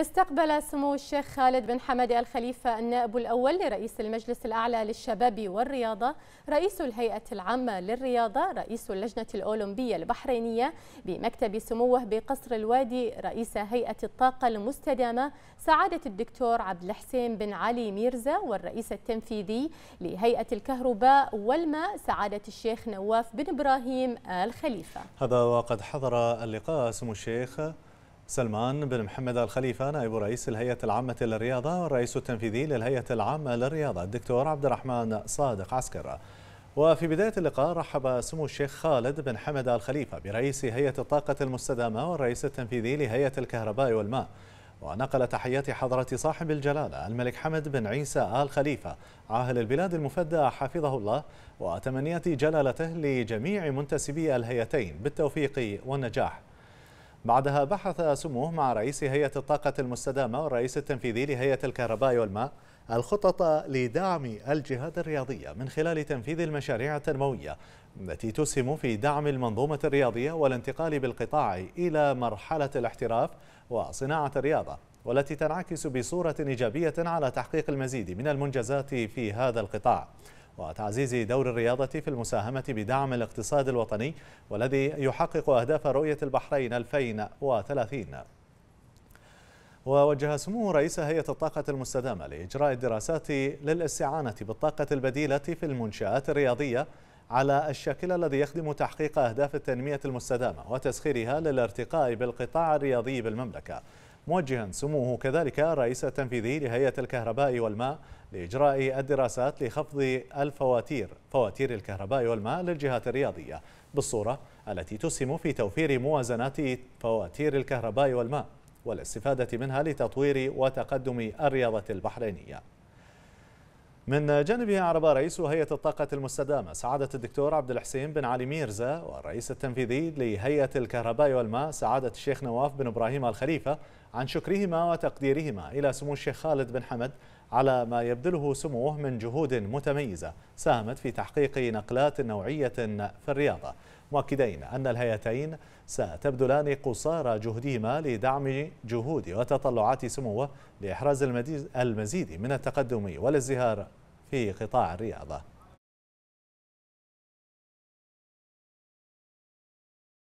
استقبل سمو الشيخ خالد بن حمد الخليفة النائب الأول لرئيس المجلس الأعلى للشباب والرياضة رئيس الهيئة العامة للرياضة رئيس اللجنة الأولمبية البحرينية بمكتب سموه بقصر الوادي رئيس هيئة الطاقة المستدامة سعادة الدكتور عبد الحسين بن علي ميرزا والرئيس التنفيذي لهيئة الكهرباء والماء سعادة الشيخ نواف بن إبراهيم الخليفة هذا وقد حضر اللقاء سمو الشيخ سلمان بن محمد الخليفة نائب رئيس الهيئة العامة للرياضة والرئيس التنفيذي للهيئة العامة للرياضة الدكتور عبد الرحمن صادق عسكر وفي بداية اللقاء رحب سمو الشيخ خالد بن حمد الخليفة برئيس هيئة الطاقة المستدامة والرئيس التنفيذي لهيئة الكهرباء والماء ونقل تحيات حضرة صاحب الجلالة الملك حمد بن عيسى آل خليفة عاهل البلاد المفدى حفظه الله وتمنيات جلالته لجميع منتسبي الهيتين بالتوفيق والنجاح بعدها بحث سموه مع رئيس هيئة الطاقة المستدامة والرئيس التنفيذي لهيئة الكهرباء والماء الخطط لدعم الجهات الرياضية من خلال تنفيذ المشاريع التنموية التي تسهم في دعم المنظومة الرياضية والانتقال بالقطاع إلى مرحلة الاحتراف وصناعة الرياضة والتي تنعكس بصورة إيجابية على تحقيق المزيد من المنجزات في هذا القطاع وتعزيز دور الرياضة في المساهمة بدعم الاقتصاد الوطني والذي يحقق أهداف رؤية البحرين 2030 ووجه سمو رئيس هيئة الطاقة المستدامة لإجراء الدراسات للاستعانة بالطاقة البديلة في المنشآت الرياضية على الشكل الذي يخدم تحقيق أهداف التنمية المستدامة وتسخيرها للارتقاء بالقطاع الرياضي بالمملكة موجها سموه كذلك الرئيس التنفيذي لهيئة الكهرباء والماء لإجراء الدراسات لخفض الفواتير فواتير الكهرباء والماء للجهات الرياضية بالصورة التي تسهم في توفير موازنات فواتير الكهرباء والماء والاستفادة منها لتطوير وتقدم الرياضة البحرينية من جانبه عرب رئيس هيئة الطاقة المستدامة سعادة الدكتور عبد الحسين بن علي ميرزا والرئيس التنفيذي لهيئة الكهرباء والماء سعادة الشيخ نواف بن إبراهيم الخليفة عن شكرهما وتقديرهما إلى سمو الشيخ خالد بن حمد على ما يبذله سموه من جهود متميزة ساهمت في تحقيق نقلات نوعية في الرياضة مؤكدين أن الهيئتين ستبذلان قصارى جهدهما لدعم جهود وتطلعات سموه لإحراز المزيد من التقدم والازدهار في قطاع الرياضة